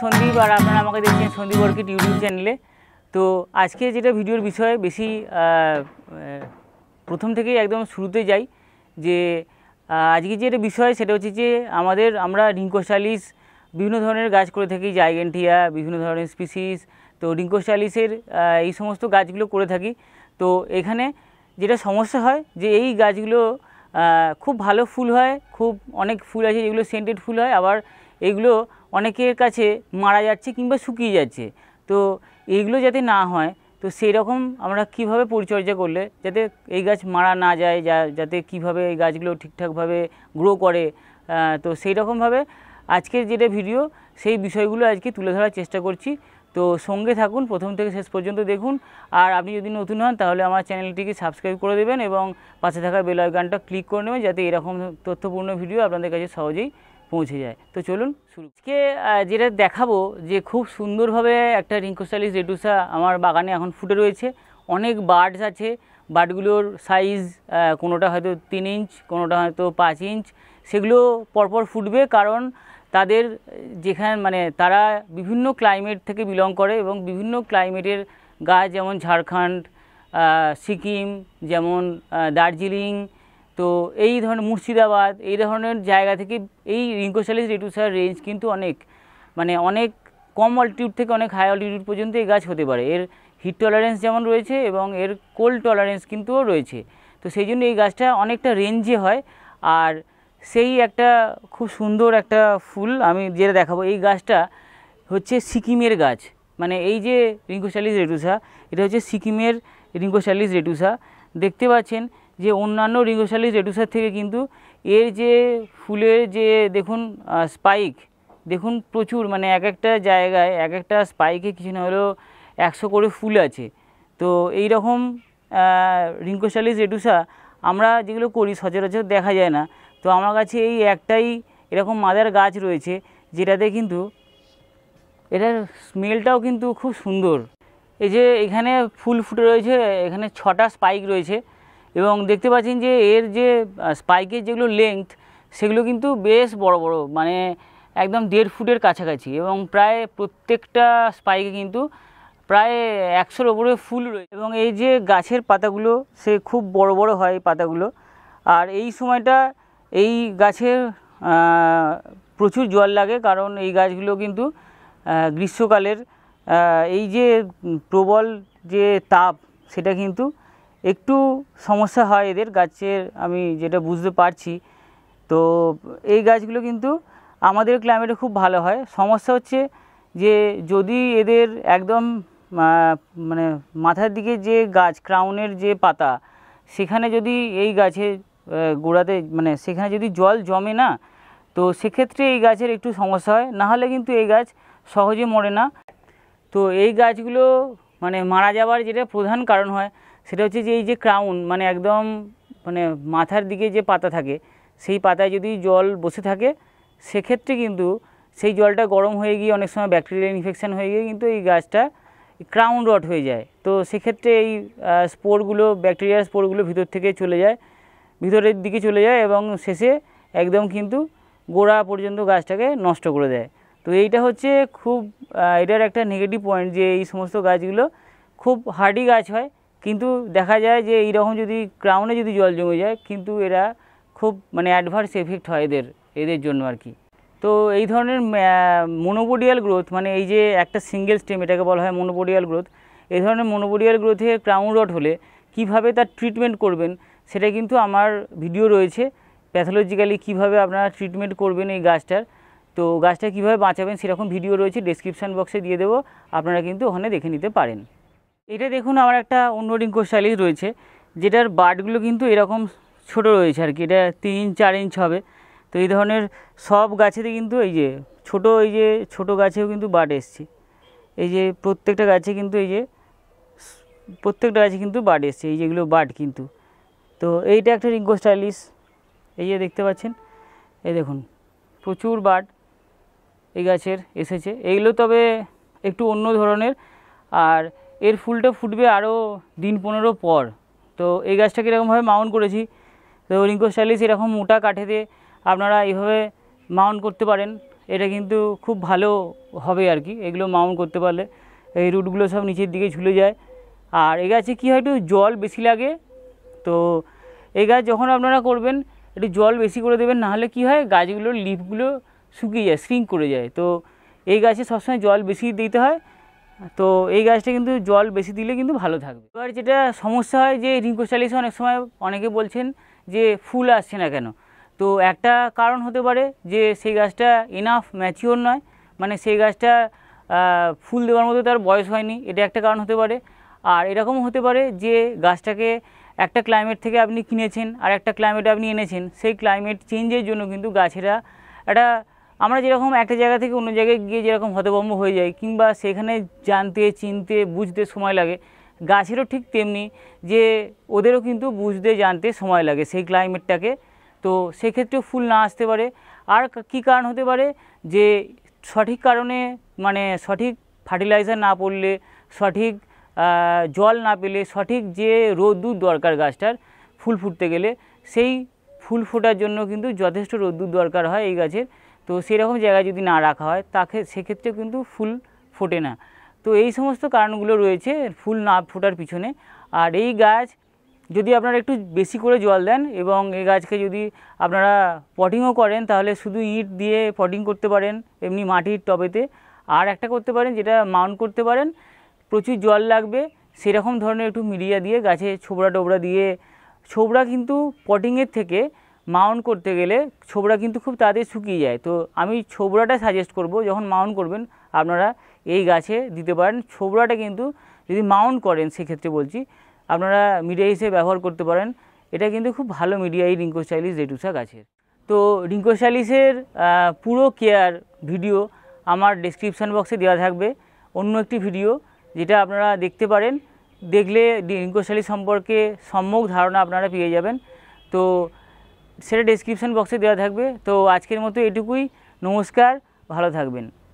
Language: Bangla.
সন্দীপ আর আপনারা আমাকে দেখছেন সন্দীপ অর্কিড ইউটিউব চ্যানেলে তো আজকে যেটা ভিডিওর বিষয় বেশি প্রথম থেকেই একদম শুরুতে যাই যে আজকে যেটা বিষয় সেটা হচ্ছে যে আমাদের আমরা রিঙ্কোশালিস বিভিন্ন ধরনের গাছ করে থাকি জাইগেন্টিয়া বিভিন্ন ধরনের স্পিসিস তো রিঙ্কোশালিসের এই সমস্ত গাছগুলো করে থাকি তো এখানে যেটা সমস্যা হয় যে এই গাছগুলো খুব ভালো ফুল হয় খুব অনেক ফুল আছে যেগুলো সেন্টেড ফুল হয় আবার এগুলো অনেকের কাছে মারা যাচ্ছে কিংবা শুকিয়ে যাচ্ছে তো এইগুলো যাতে না হয় তো সেই রকম আমরা কিভাবে পরিচর্যা করলে যাতে এই গাছ মারা না যায় যা যাতে কিভাবে এই গাছগুলো ঠিকঠাকভাবে গ্রো করে তো সেই রকমভাবে আজকের যেটা ভিডিও সেই বিষয়গুলো আজকে তুলে ধরার চেষ্টা করছি তো সঙ্গে থাকুন প্রথম থেকে শেষ পর্যন্ত দেখুন আর আপনি যদি নতুন হন তাহলে আমার চ্যানেলটিকে সাবস্ক্রাইব করে দেবেন এবং পাশে থাকা বেল আইকনটা ক্লিক করে নেবেন যাতে এরকম তথ্যপূর্ণ ভিডিও আপনাদের কাছে সহজেই পৌঁছে যায় তো চলুন শুরু আজকে যেটা দেখাবো যে খুব সুন্দরভাবে একটা রিঙ্কোস্টালিস রেডুসা আমার বাগানে এখন ফুটে রয়েছে অনেক বার্ডস আছে বার্ডগুলোর সাইজ কোনোটা হয়তো তিন ইঞ্চ কোনোটা হয়তো পাঁচ ইঞ্চ সেগুলো পরপর ফুটবে কারণ তাদের যেখানে মানে তারা বিভিন্ন ক্লাইমেট থেকে বিলং করে এবং বিভিন্ন ক্লাইমেটের গাছ যেমন ঝাড়খণ্ড সিকিম যেমন দার্জিলিং তো এই ধরনের মুর্শিদাবাদ এই ধরনের জায়গা থেকে এই রিঙ্কোশালিস রেটুসার রেঞ্জ কিন্তু অনেক মানে অনেক কম অলটিটিউড থেকে অনেক হাই অলটিটিউড পর্যন্ত এই গাছ হতে পারে এর হিট টলারেন্স যেমন রয়েছে এবং এর কোল্ড টলারেন্স কিন্তুও রয়েছে তো সেই জন্য এই গাছটা অনেকটা রেঞ্জে হয় আর সেই একটা খুব সুন্দর একটা ফুল আমি যেটা দেখাবো এই গাছটা হচ্ছে সিকিমের গাছ মানে এই যে রিঙ্কোশালিস রেটুসা এটা হচ্ছে সিকিমের রিঙ্কোশালিস রেটুসা দেখতে পাচ্ছেন যে অন্যান্য রিগোশালিস রেডুসার থেকে কিন্তু এর যে ফুলের যে দেখুন স্পাইক দেখুন প্রচুর মানে এক একটা জায়গায় এক একটা স্পাইকে কিছু না হলেও একশো করে ফুল আছে তো এই রকম রিঙ্কোশালিস রেডুসা আমরা যেগুলো করি সচরাচর দেখা যায় না তো আমার কাছে এই একটাই এরকম মাদার গাছ রয়েছে যেটাতে কিন্তু এটার স্মেলটাও কিন্তু খুব সুন্দর এই যে এখানে ফুল ফুটে রয়েছে এখানে ছটা স্পাইক রয়েছে এবং দেখতে পাচ্ছেন যে এর যে স্পাইকের যেগুলো লেংথ সেগুলো কিন্তু বেশ বড় বড় মানে একদম দেড় ফুটের কাছাকাছি এবং প্রায় প্রত্যেকটা স্পাইকে কিন্তু প্রায় একশোর ওপরে ফুল রয়েছে এবং এই যে গাছের পাতাগুলো সে খুব বড় বড় হয় পাতাগুলো আর এই সময়টা এই গাছের প্রচুর জল লাগে কারণ এই গাছগুলো কিন্তু গ্রীষ্মকালের এই যে প্রবল যে তাপ সেটা কিন্তু একটু সমস্যা হয় এদের গাছের আমি যেটা বুঝতে পারছি তো এই গাছগুলো কিন্তু আমাদের ক্লাইমেটে খুব ভালো হয় সমস্যা হচ্ছে যে যদি এদের একদম মানে মাথার দিকে যে গাছ ক্রাউনের যে পাতা সেখানে যদি এই গাছে গোড়াতে মানে সেখানে যদি জল জমে না তো সেক্ষেত্রে এই গাছের একটু সমস্যা হয় নাহলে কিন্তু এই গাছ সহজে মরে না তো এই গাছগুলো মানে মারা যাওয়ার যেটা প্রধান কারণ হয় সেটা হচ্ছে যে এই যে ক্রাউন মানে একদম মানে মাথার দিকে যে পাতা থাকে সেই পাতায় যদি জল বসে থাকে সেক্ষেত্রে কিন্তু সেই জলটা গরম হয়ে গিয়ে অনেক সময় ব্যাকটেরিয়াল ইনফেকশান হয়ে গিয়ে কিন্তু এই গাছটা ক্রাউন রট হয়ে যায় তো সেক্ষেত্রে এই স্পোরগুলো ব্যাকটেরিয়ার স্পোরগুলো ভিতর থেকে চলে যায় ভিতরের দিকে চলে যায় এবং শেষে একদম কিন্তু গোড়া পর্যন্ত গাছটাকে নষ্ট করে দেয় তো এইটা হচ্ছে খুব এটার একটা নেগেটিভ পয়েন্ট যে এই সমস্ত গাছগুলো খুব হার্ডি গাছ হয় কিন্তু দেখা যায় যে এইরকম যদি ক্রাউনে যদি জল জমে যায় কিন্তু এরা খুব মানে অ্যাডভার্স এফেক্ট হয় এদের এদের জন্য আর কি তো এই ধরনের মনোবোডিয়াল গ্রোথ মানে এই যে একটা সিঙ্গেল স্টেম এটাকে বলা হয় মনোবোডিয়াল গ্রোথ এই ধরনের মনোবোডিয়াল গ্রোথে ক্রাউন রট হলে কিভাবে তার ট্রিটমেন্ট করবেন সেটা কিন্তু আমার ভিডিও রয়েছে প্যাথোলজিক্যালি কিভাবে আপনারা ট্রিটমেন্ট করবেন এই গাছটার তো গাছটা কিভাবে বাঁচাবেন সেরকম ভিডিও রয়েছে ডিসক্রিপশান বক্সে দিয়ে দেবো আপনারা কিন্তু ওখানে দেখে নিতে পারেন এটা দেখুন আমার একটা অন্য রিঙ্কো শালিক রয়েছে যেটার বাটগুলো কিন্তু এরকম ছোট রয়েছে আর কি এটা তিন ইঞ্চ চার ইঞ্চ হবে তো এই ধরনের সব গাছেতে কিন্তু এই যে ছোট এই যে ছোট গাছেও কিন্তু বাট এসছে এই যে প্রত্যেকটা গাছে কিন্তু এই যে প্রত্যেকটা গাছে কিন্তু বাট এসছে এই যেগুলো বাট কিন্তু তো এইটা একটা রিঙ্কো স্টাইলিশ এই যে দেখতে পাচ্ছেন এই দেখুন প্রচুর বাট এই গাছের এসেছে এইগুলো তবে একটু অন্য ধরনের আর এর ফুলটা ফুটবে আরও দিন পনেরো পর তো এই গাছটাকে এরকমভাবে মাউন্ট করেছি তো রিঙ্কো স্টাইলিস এরকম মোটা কাঠেতে আপনারা এইভাবে মাউন্ট করতে পারেন এটা কিন্তু খুব ভালো হবে আর কি এগুলো মাউন্ট করতে পারলে এই রুটগুলো সব নিচের দিকে ঝুলে যায় আর এই গাছে কী হয় একটু জল বেশি লাগে তো এই গাছ যখন আপনারা করবেন একটু জল বেশি করে দেবেন নাহলে কি হয় গাছগুলোর লিফগুলো শুকিয়ে যায় শ্রিঙ্ক করে যায় তো এই গাছে সবসময় জল বেশি দিতে হয় তো এই গাছটা কিন্তু জল বেশি দিলে কিন্তু ভালো থাকবে এবার যেটা সমস্যা হয় যে রিঙ্কোস্টালিসে অনেক সময় অনেকে বলছেন যে ফুল আসছে না কেন তো একটা কারণ হতে পারে যে সেই গাছটা এনাফ ম্যাচিওর নয় মানে সেই গাছটা ফুল দেওয়ার মতো তার বয়স হয়নি এটা একটা কারণ হতে পারে আর এরকম হতে পারে যে গাছটাকে একটা ক্লাইমেট থেকে আপনি কিনেছেন আর একটা ক্লাইমেটে আপনি এনেছেন সেই ক্লাইমেট চেঞ্জের জন্য কিন্তু গাছেরা একটা আমরা যেরকম একটা জায়গা থেকে অন্য জায়গায় গিয়ে যেরকম হতভম্ব হয়ে যাই কিংবা সেখানে জানতে চিনতে বুঝতে সময় লাগে গাছেরও ঠিক তেমনি যে ওদেরও কিন্তু বুঝতে জানতে সময় লাগে সেই ক্লাইমেটটাকে তো সেক্ষেত্রেও ফুল না আসতে পারে আর কি কারণ হতে পারে যে সঠিক কারণে মানে সঠিক ফার্টিলাইজার না পড়লে সঠিক জল না পেলে সঠিক যে রোদ্দুর দরকার গাছটার ফুল ফুটতে গেলে সেই ফুল ফোটার জন্য কিন্তু যথেষ্ট রোদ্দুর দরকার হয় এই গাছের তো সেরকম জায়গায় যদি না রাখা হয় তাকে সেক্ষেত্রে কিন্তু ফুল ফোটে না তো এই সমস্ত কারণগুলো রয়েছে ফুল না ফোটার পিছনে আর এই গাছ যদি আপনারা একটু বেশি করে জল দেন এবং এই গাছকে যদি আপনারা পটিংও করেন তাহলে শুধু ইট দিয়ে পটিং করতে পারেন এমনি মাটির টবেতে আর একটা করতে পারেন যেটা মাউন্ট করতে পারেন প্রচুর জল লাগবে সেরকম ধরনের একটু মিডিয়া দিয়ে গাছে ছোবড়া টোবড়া দিয়ে ছোবড়া কিন্তু পটিংয়ের থেকে মাউন্ট করতে গেলে ছোবড়া কিন্তু খুব তাড়াতাড়ি শুকিয়ে যায় তো আমি ছোবড়াটা সাজেস্ট করব যখন মাউন্ট করবেন আপনারা এই গাছে দিতে পারেন ছোবড়াটা কিন্তু যদি মাউন্ট করেন সেক্ষেত্রে বলছি আপনারা মিডিয়া হিসেবে ব্যবহার করতে পারেন এটা কিন্তু খুব ভালো মিডিয়া এই রিঙ্কোস্টাইলিস রেটুসা গাছের তো রিঙ্কোস্টাইলিসের পুরো কেয়ার ভিডিও আমার ডিসক্রিপশান বক্সে দেওয়া থাকবে অন্য একটি ভিডিও যেটা আপনারা দেখতে পারেন দেখলে রিঙ্কোস্টাইলিস সম্পর্কে সম্যক ধারণা আপনারা পেয়ে যাবেন তো সেটা ডিসক্রিপশান বক্সে দেওয়া থাকবে তো আজকের মতো এটুকুই নমস্কার ভালো থাকবেন